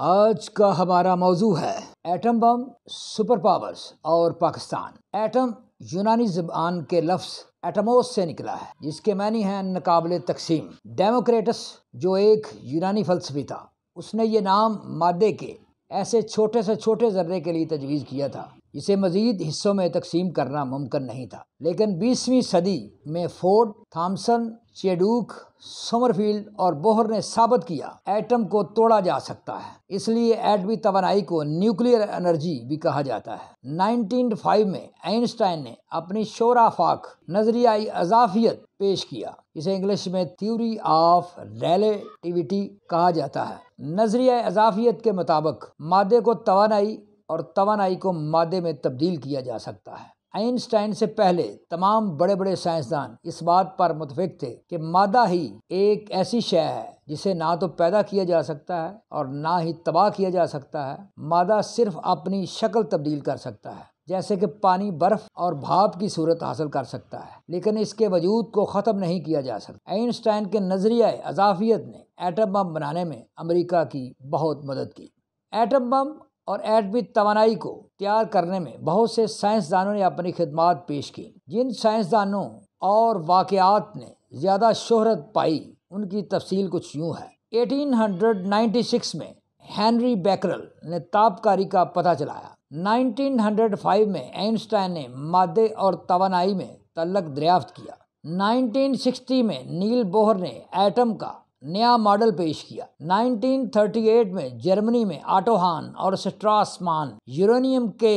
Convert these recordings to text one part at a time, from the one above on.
आज का हमारा मौजू है एटम बम सुपर पावर्स और पाकिस्तान एटम यूनानी जबान के लफ्ज़ एटमोस से निकला है जिसके मानी हैं नाकबिल तकसीम डेमोक्रेटस जो एक यूनानी फलसफी था उसने ये नाम मादे के ऐसे छोटे से छोटे जर्रे के लिए तजवीज़ किया था इसे मजीद हिस्सों में तकसीम करना मुमकिन नहीं था लेकिन बीसवीं सदी में फोर्ड थामसन चेडूक समरफील्ड और बोहर ने साबित किया एटम को तोड़ा जा सकता है इसलिए एटमी तोानाई को न्यूक्लियर एनर्जी भी कहा जाता है 1905 में आइंस्टाइन ने अपनी शोरा फाक नजरियाई अजाफियत पेश किया इसे इंग्लिश में थ्योरी ऑफ रेलेटिविटी कहा जाता है नजरिया अजाफियत के मुताबिक मादे को तोानाई और तोानाई को मादे में तब्दील किया जा सकता है आइंस्टाइन से पहले तमाम बड़े बड़े साइंसदान इस बात पर मुतफिक थे कि मादा ही एक ऐसी शय है जिसे ना तो पैदा किया जा सकता है और ना ही तबाह किया जा सकता है मादा सिर्फ अपनी शक्ल तब्दील कर सकता है जैसे कि पानी बर्फ और भाप की सूरत हासिल कर सकता है लेकिन इसके वजूद को ख़त्म नहीं किया जा सकता आइंस्टाइन के नज़रिया अजाफियत ने एटम बम बनाने में अमरीका की बहुत मदद की एटम बम और एटमी तोानाई को तैयार करने में बहुत से साइंसदानों ने अपनी खिदमात पेश की जिन साइंसदानों और वाकयात ने ज़्यादा शोहरत पाई उनकी तफसील कुछ यूँ है 1896 में हेनरी बैकरल ने तापकारी का पता चलाया 1905 में आइंस्टाइन ने मादे और तोानाई में तलक दरियाफ्त किया 1960 में नील बोहर ने एटम का नया मॉडल पेश किया 1938 में जर्मनी में आटोहान और स्ट्रासमान यूरेनियम के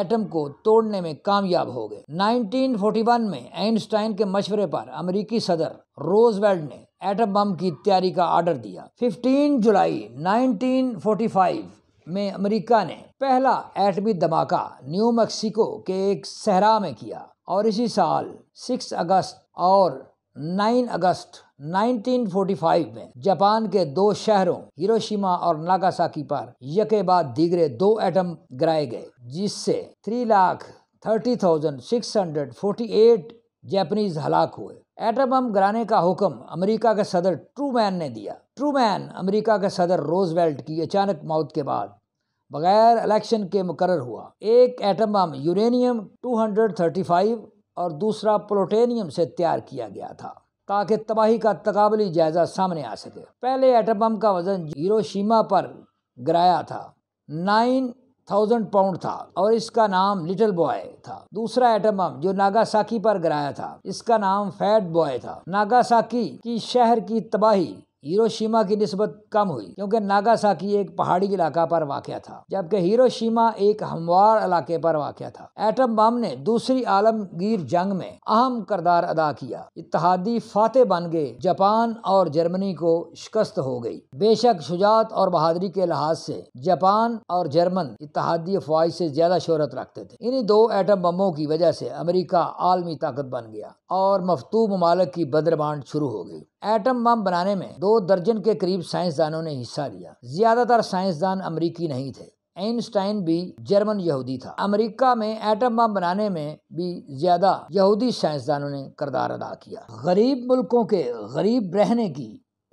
एटम को तोड़ने में कामयाब हो गए 1941 में आइंस्टाइन के मशवरे पर अमेरिकी सदर रोजवेल्ड ने एटम बम की तैयारी का आर्डर दिया 15 जुलाई 1945 में अमेरिका ने पहला एटमी धमाका न्यू मैक्सिको के एक सहरा में किया और इसी साल 6 अगस्त और 9 अगस्त 1945 में जापान के दो शहरों हिरोशिमा और नागासाकी पर यके बाद दीगरे दो एटम गिराए गए जिससे three lakh thirty thousand six hundred forty eight Japanese हलाक हुए एटम बम गिराने का हुक्म अमेरिका के सदर ट्रूमैन ने दिया ट्रूमैन अमेरिका के सदर रोजवेल्ट की अचानक मौत के बाद बगैर इलेक्शन के मुकर हुआ एक एटम बम यूरेनियम फाइव और दूसरा प्लूटेनियम से तैयार किया गया था ताकि तबाही का तकबली जायजा सामने आ सके पहले एटम बम का वजन हिरोशिमा पर गिराया था नाइन थाउजेंड पाउंड था और इसका नाम लिटिल बॉय था दूसरा एटम बम जो नागासाकी पर गिराया था इसका नाम फैट बॉय था नागासाकी की शहर की तबाही हिरोशिमा की नस्बत कम हुई क्योंकि नागासाकी एक पहाड़ी इलाका पर वाक़ था जबकि हिरोशिमा एक हमवार इलाके पर वाक़ था एटम बम ने दूसरी आलमगीर जंग में अहम करदार अदा किया इतिहादी फाते बन गए जापान और जर्मनी को शिकस्त हो गई बेशक शुजात और बहादरी के लिहाज से जापान और जर्मन इतिहादी अफवाज से ज्यादा शोहरत रखते थे इन्हीं दो एटम बमों की वजह से अमरीका आलमी ताकत बन गया और मफतू ममालक की बदरबांड बांट शुरू हो गई एटम बम बनाने में दो दर्जन के करीब साइंसदानों ने हिस्सा लिया ज्यादातर साइंसदान अमरीकी नहीं थे आइंस्टाइन भी जर्मन यहूदी था अमेरिका में एटम बम बनाने में भी ज्यादा यहूदी साइंसदानों ने करदार अदा किया गरीब मुल्कों के गरीब रहने की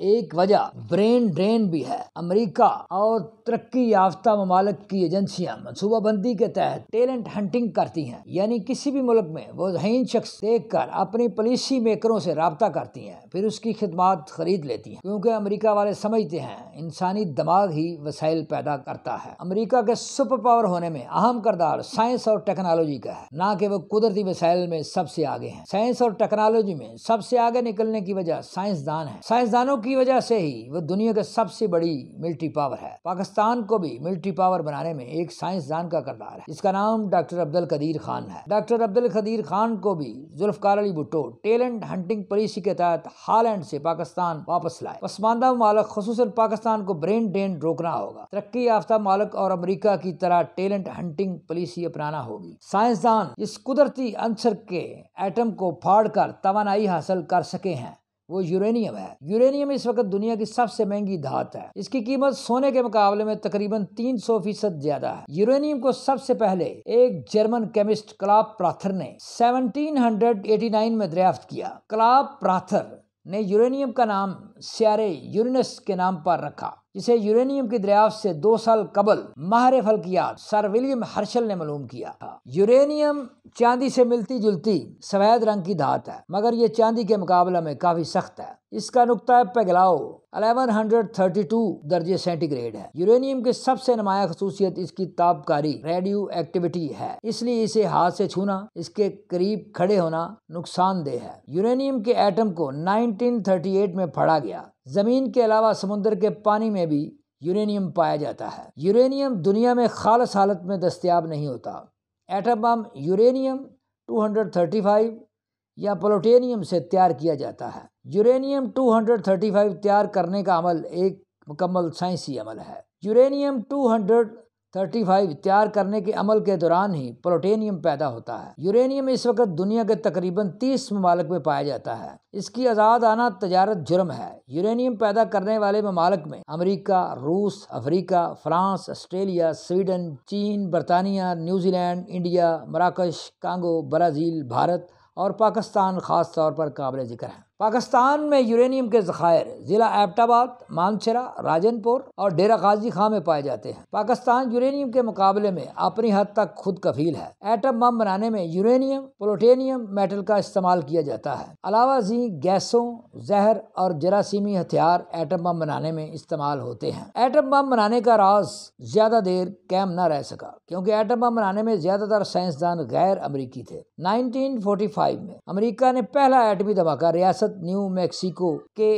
एक वजह ब्रेन ड्रेन भी है अमेरिका और तरक्की याफ्ता ममालक की एजेंसियां मनसूबाबंदी के तहत टैलेंट हंटिंग करती हैं यानी किसी भी मुल्क में वो जहीन शख्स देख कर अपनी पॉलिसी मेकरों से रबता करती हैं फिर उसकी खिदमत खरीद लेती हैं क्योंकि अमेरिका वाले समझते हैं इंसानी दिमाग ही वसाइल पैदा करता है अमरीका के सुपर पावर होने में अहम करदार साइंस और टेक्नोलॉजी का है ना कि वो कुदरती वसाइल में सबसे आगे है साइंस और टेक्नोलॉजी में सबसे आगे निकलने की वजह साइंसदान है साइंसदानों की की वजह से ही वो दुनिया की सबसे बड़ी मिलिट्री पावर है पाकिस्तान को भी मिलिट्री पावर बनाने में एक साइंसदान का करदार है इसका नाम डॉक्टर अब्दुल कदीर खान है डॉक्टर अब्दुल कदीर खान को भी Zulfikar Ali Bhutto talent hunting policy के तहत हालैंड से पाकिस्तान वापस लाए पसमानदा मालक खसूस पाकिस्तान को ब्रेन ड्रेन रोकना होगा तरक्की याफ्ता मालक और अमरीका की तरह टेलेंट हंटिंग पॉलिसी अपनाना होगी साइंसदान इस कुदरती अंसर के एटम को फाड़ कर तोानाई हासिल कर सके हैं वो यूरेनियम है यूरेनियम इस वक्त दुनिया की सबसे महंगी धात है इसकी कीमत सोने के मुकाबले में तकरीबन तीन सौ फीसद ज्यादा है यूरेनियम को सबसे पहले एक जर्मन केमिस्ट क्लाब प्राथर ने 1789 में दरियाफ्त किया क्लाब प्राथर ने यूरेनियम का नाम सियारे यूरिनस के नाम पर रखा जिसे यूरेनियम की दरियाफ्त से दो साल कबल माहर फल्कियात सर विलियम हर्शल ने मालूम किया था यूरेनियम चांदी से मिलती जुलती सफेद रंग की धात है मगर ये चांदी के मुकाबला में काफी सख्त है इसका नुकता पेगलाओ 1132 दर्जे सेंटीग्रेड है यूरेनियम की सबसे नुमाया खसूसियत इसकी तापकारी रेडियो एक्टिविटी है इसलिए इसे हाथ से छूना इसके करीब खड़े होना नुकसानदेह है यूरेनियम के एटम को 1938 में फड़ा गया जमीन के अलावा समुद्र के पानी में भी यूरेनियम पाया जाता है यूरेनियम दुनिया में खालस हालत में दस्तियाब नहीं होता एटम बम यूरेनियम फाइव या प्लूटेनियम से तैयार किया जाता है यूरेनियम 235 तैयार करने का अमल एक मुकम्मल साइंसी अमल है यूरेनियम 235 तैयार करने के अमल के दौरान ही प्लूटेनियम पैदा होता है यूरेनियम इस वक्त दुनिया के तकरीबन 30 ममालक में पाया जाता है इसकी आज़ाद आना तजारत जुर्म है यूरेनियम पैदा करने वाले ममालक में अमरीका रूस अफ्रीका फ्रांस ऑस्ट्रेलिया स्वीडन चीन बरतानिया न्यूजीलैंड इंडिया मराकश कांगो ब्राज़ील भारत और पाकिस्तान ख़ास तौर पर काबिल ज़िक्र है पाकिस्तान में यूरेनियम के ज़खायर ज़िला एबटाबाद मानसरा राजनपुर और डेरा गाजी खां में पाए जाते हैं पाकिस्तान यूरेनियम के मुकाबले में अपनी हद तक खुद कफील है एटम बम बनाने में यूरेनियम प्लोटेनियम मेटल का इस्तेमाल किया जाता है अलावा जी गैसों जहर और जरासीमी हथियार एटम बम बनाने में इस्तेमाल होते हैं एटम बम बनाने का राज ज़्यादा देर कैम न रह सका क्योंकि एटम बम बनाने में ज़्यादातर साइंसदान गैर अमरीकी थे नाइनटीन में अमरीका ने पहला एटमी धमाका रियासत दस्तखत न्यू मैक्सिको के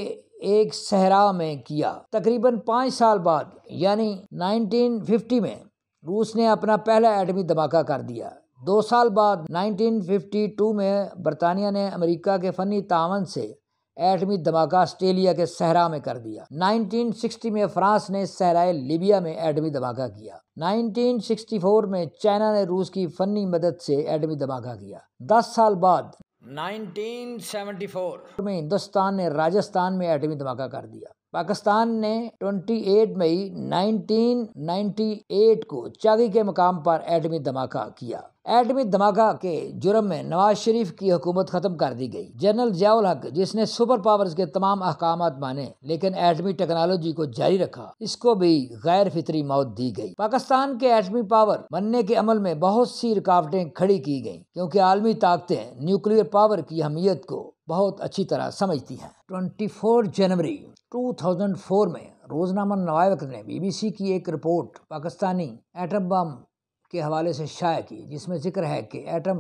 एक सहरा में किया तकरीबन पाँच साल बाद यानी 1950 में रूस ने अपना पहला एटमी धमाका कर दिया दो साल बाद 1952 में बरतानिया ने अमेरिका के फनी तावन से एटमी धमाका ऑस्ट्रेलिया के सहरा में कर दिया 1960 में फ्रांस ने सहराए लीबिया में एटमी धमाका किया 1964 में चाइना ने रूस की फनी मदद से एटमी धमाका किया 10 साल बाद 1974 में हिंदुस्तान ने राजस्थान में एटमी धमाका कर दिया पाकिस्तान ने 28 मई 1998 को चागी के मकाम पर एटमी धमाका किया एटमी धमाका के जुर्म में नवाज शरीफ की हुकूमत खत्म कर दी गई जनरल जयाल हक जिसने सुपर पावर्स के तमाम अहकाम माने लेकिन एटमी टेक्नोलॉजी को जारी रखा इसको भी गैर फितरी मौत दी गई पाकिस्तान के एटमी पावर बनने के अमल में बहुत सी रुकावटें खड़ी की गयी क्यूँकी आलमी ताकतें न्यूक्लियर पावर की अहमियत को बहुत अच्छी तरह समझती है ट्वेंटी जनवरी 2004 में रोजनामा नवाबक ने बीबीसी की एक रिपोर्ट पाकिस्तानी एटम बम के हवाले से शाया की जिसमें जिक्र है कि एटम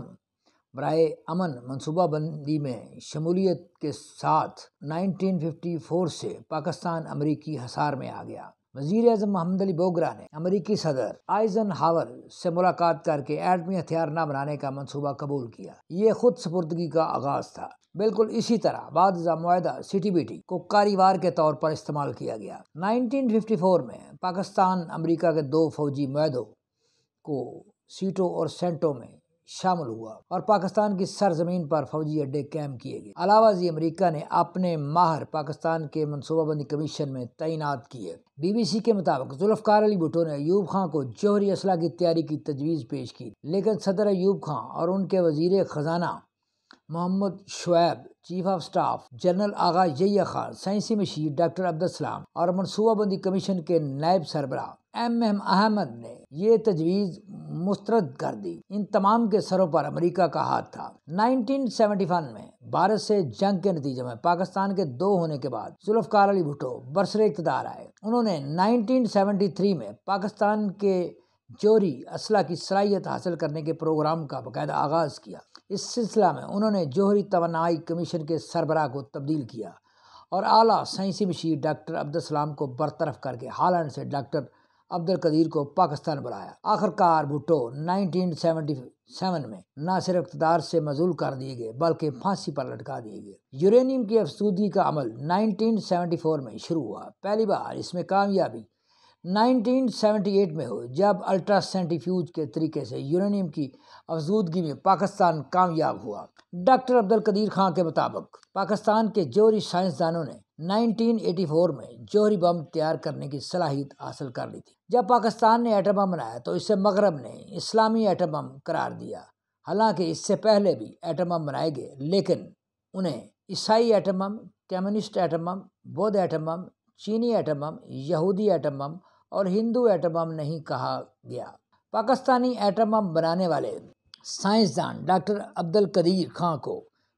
बरए अमन मनसूबाबंदी में शमूलियत के साथ 1954 से पाकिस्तान अमरीकी हसार में आ गया वजीर अजम महमद अली बोगरा ने अमरीकी सदर आइजन हावर से मुलाकात करके एटमी हथियार न बनाने का मनसूबा कबूल किया ये खुद सपुर्दगी का आगाज था बिल्कुल इसी तरह बाद सिटी सीटीबीटी को कारीवार के तौर पर इस्तेमाल किया गया 1954 में पाकिस्तान अमेरिका के दो फौजी मैदों को सीटों और सेंटों में शामिल हुआ और पाकिस्तान की सरजमीन पर फौजी अड्डे कैम किए गए जी अमरीका ने अपने माहर पाकिस्तान के मनसूबाबंदी कमीशन में तैनात किए बीबीसी के मुताबिक जुल्फकार अली भुटो ने अयूब खां को जौहरी असला की तैयारी की तजवीज़ पेश की लेकिन सदर अयूब खां और उनके वजीर खजाना Mohammad Shoaib chief of staff general Agha Yahya Khan साइंसी मशीर डॉक्टर अब्दुलसलाम और मनसूबाबंदी कमीशन के नायब सरबरा एम एम अहमद ने ये तजवीज़ मुस्तरद कर दी इन तमाम के सरों पर अमेरिका का हाथ था 1971 में भारत से जंग के नतीजे में पाकिस्तान के दो होने के बाद जुल्फकार अली भुट्टो बरसरे इकतदार आए उन्होंने 1973 में पाकिस्तान के जोरी असला की सलाहियत हासिल करने के प्रोग्राम का बाकायदा आगाज़ किया इस सिलसिला में उन्होंने जोहरी तोनाई कमीशन के सरबराह को तब्दील किया और आला साइंसी मशीर डॉक्टर अब्दुलसलाम को बरतरफ करके हालैंड से डॉक्टर अब्दुल कदीर को पाकिस्तान बुलाया आखिरकार भुट्टो 1977 में न सिर्फ इकतदार से मजूल कर दिए गए बल्कि फांसी पर लटका दिए गए यूरेनियम की अफसूदगी का अमल 1974 में शुरू हुआ पहली बार इसमें कामयाबी 1978 में हुई जब अल्ट्रा सेंटिफ्यूज के तरीके से यूरेनियम की अफजूदगी में पाकिस्तान कामयाब हुआ डॉक्टर अब्दुल कदीर खान के मुताबिक पाकिस्तान के जोहरी साइंसदानों ने 1984 में जोहरी बम तैयार करने की सलाहियत हासिल कर ली थी जब पाकिस्तान ने एटम बम बनाया तो इसे मगरब ने इस्लामी एटम बम करार दिया हालांकि इससे पहले भी एटम बम बनाए गए लेकिन उन्हें ईसाई atom bomb communist atom bomb बौद्ध एटम बम चीनी एटम बम यहूदी एटम बम और हिंदू एटम बम नहीं कहा गया पाकिस्तानी एटम बम बनाने वाले साइंसदान डॉक्टर अब्दुल कदीर खां को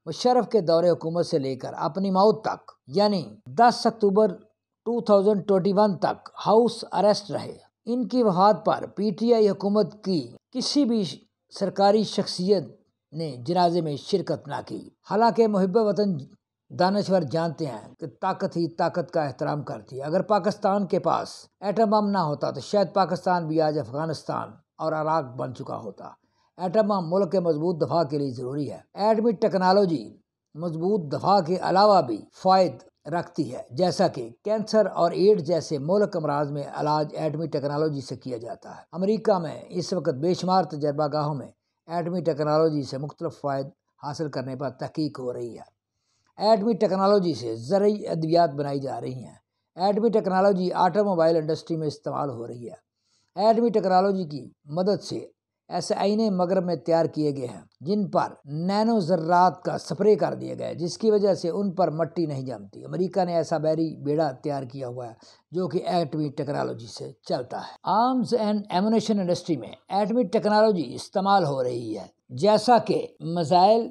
मुशरफ के दौरे हुकूमत से लेकर अपनी मौत तक यानी 10 अक्टूबर 2021 तक हाउस अरेस्ट रहे इनकी वफात पर पीटीआई हुकूमत की किसी भी सरकारी शख्सियत ने जनाजे में शिरकत ना की हालांकि मुहब वतन दानश्वर जानते हैं कि ताकत ही ताकत का एहतराम करती है अगर पाकिस्तान के पास एटम बम ना होता तो शायद पाकिस्तान भी आज अफगानिस्तान और अराक बन चुका होता एटम बम मुल्क के मजबूत दफा के लिए ज़रूरी है एटमी टेक्नोलॉजी मजबूत दफा के अलावा भी फ़ायद रखती है जैसा कि कैंसर और एड्स जैसे मोलक अमराज में इलाज एटमी टेक्नोलॉजी से किया जाता है अमेरिका में इस वक्त बेशुमार तजर्बागाहों में एटमी टेक्नोलॉजी से मुख्तलिफ फ़ायद हासिल करने पर तहकीक हो रही है एटमी टेक्नोलॉजी से ज़रूरी अद्वियात बनाई जा रही हैं एटमी टेक्नोलॉजी आटोमोबाइल इंडस्ट्री में इस्तेमाल हो रही है एटमी टेक्नोलॉजी की मदद से ऐसे आईने मगरब में तैयार किए गए हैं जिन पर नैनो ज़र्रात का स्प्रे कर दिया गया है जिसकी वजह से उन पर मट्टी नहीं जमती अमेरिका ने ऐसा बैरी बेड़ा तैयार किया हुआ है जो कि एटमी टेक्नोलॉजी से चलता है आर्म्स एंड एमुनेशन इंडस्ट्री में एटमी टेक्नोलॉजी इस्तेमाल हो रही है जैसा कि मिज़ाइल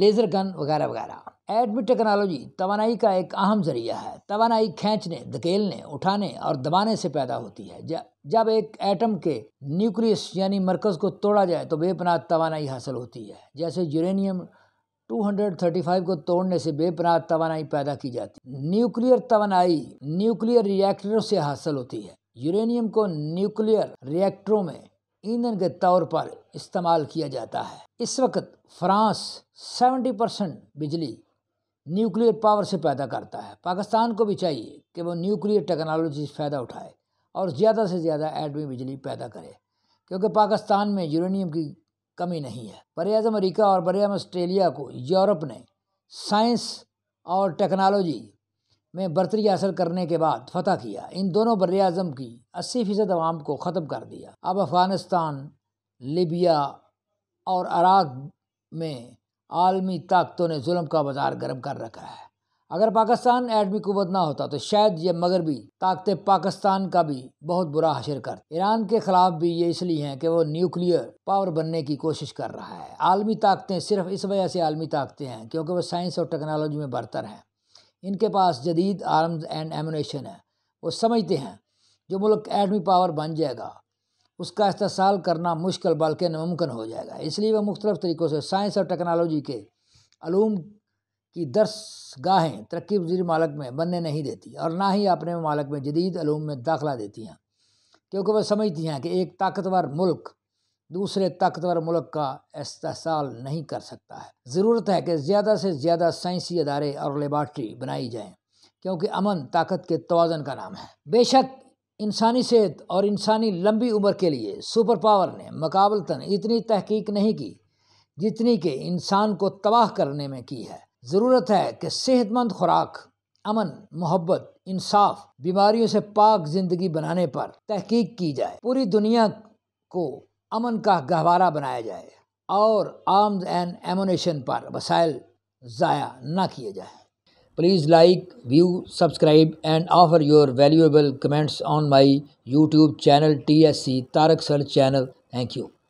लेज़र गन वगैरह वगैरह एडमी टेक्नोलॉजी तोानाई का एक अहम जरिया है तोानाई खींचने धकेलने उठाने और दबाने से पैदा होती है जब एक एटम के न्यूक्लियस यानी मरकज़ को तोड़ा जाए तो बेपनाह तोानाई हासिल होती है जैसे यूरेनियम 235 को तोड़ने से बेपनाह तोानाई पैदा की जाती है न्यूक्लियर तोानाई न्यूक्लियर रिएक्टरों से हासिल होती है यूरेनियम को न्यूक्लियर रिएक्टरों में ईंधन के तौर पर इस्तेमाल किया जाता है इस वक्त फ्रांस 70 परसेंट बिजली न्यूक्लियर पावर से पैदा करता है पाकिस्तान को भी चाहिए कि वो न्यूक्लियर टेक्नोलॉजी से फ़ायदा उठाए और ज़्यादा से ज़्यादा एटमी बिजली पैदा करे क्योंकि पाकिस्तान में यूरेनियम की कमी नहीं है बर अमरीका और बर ऑस्ट्रेलिया को यूरोप ने साइंस और टेक्नोलॉजी में बरतरी हासिल करने के बाद फतह किया इन दोनों अज़म की अस्सी फ़ीसद आवाम को ख़त्म कर दिया अब अफ़गानिस्तान लीबिया और अराक में आलमी ताकतों ने जुल्म का बाज़ार गर्म कर रखा है अगर पाकिस्तान एटमी कुत ना होता तो शायद ये मगरबी ताकतें पाकिस्तान का भी बहुत बुरा हशर कर ईरान के खिलाफ भी ये इसलिए हैं कि वो न्यूक्लियर पावर बनने की कोशिश कर रहा है आलमी ताकतें सिर्फ इस वजह से आलमी ताकतें हैं क्योंकि वह साइंस और टेक्नोलॉजी में बरतर हैं इनके पास जदीद आर्म्स एंड एमुनेशन है वो समझते हैं जो मुल्क एटमी पावर बन जाएगा उसका इस्तेसाल करना मुश्किल बल्कि नामुमकिन हो जाएगा इसलिए वह मुख्तलिफ तरीक़ों से साइंस और टेक्नोलॉजी के अलूम की दर्स गाहें तरक्की पजी मालक में बनने नहीं देती और ना ही अपने मालक में जदीद अलूम में दाखिला देती हैं क्योंकि वह समझती हैं कि एक ताकतवर मुल्क दूसरे ताकतवर मुल्क का इस्तेसाल नहीं कर सकता है ज़रूरत है कि ज़्यादा से ज़्यादा साइंसी अदारे और लेबार्ट्री बनाई जाएँ क्योंकि अमन ताकत के तोज़न का नाम है बेशक इंसानी सेहत और इंसानी लंबी उम्र के लिए सुपर पावर ने मकाबलतन इतनी तहकीक नहीं की जितनी कि इंसान को तबाह करने में की है ज़रूरत है कि सेहतमंद खुराक अमन मोहब्बत इंसाफ बीमारियों से पाक ज़िंदगी बनाने पर तहकीक की जाए पूरी दुनिया को अमन का गहवारा बनाया जाए और आर्म्स एंड एमोनेशन पर वसाइल ज़ाया ना किए जाए Please like, view, subscribe and offer your valuable comments on my YouTube channel TSC Tarak Sir channel. Thank you.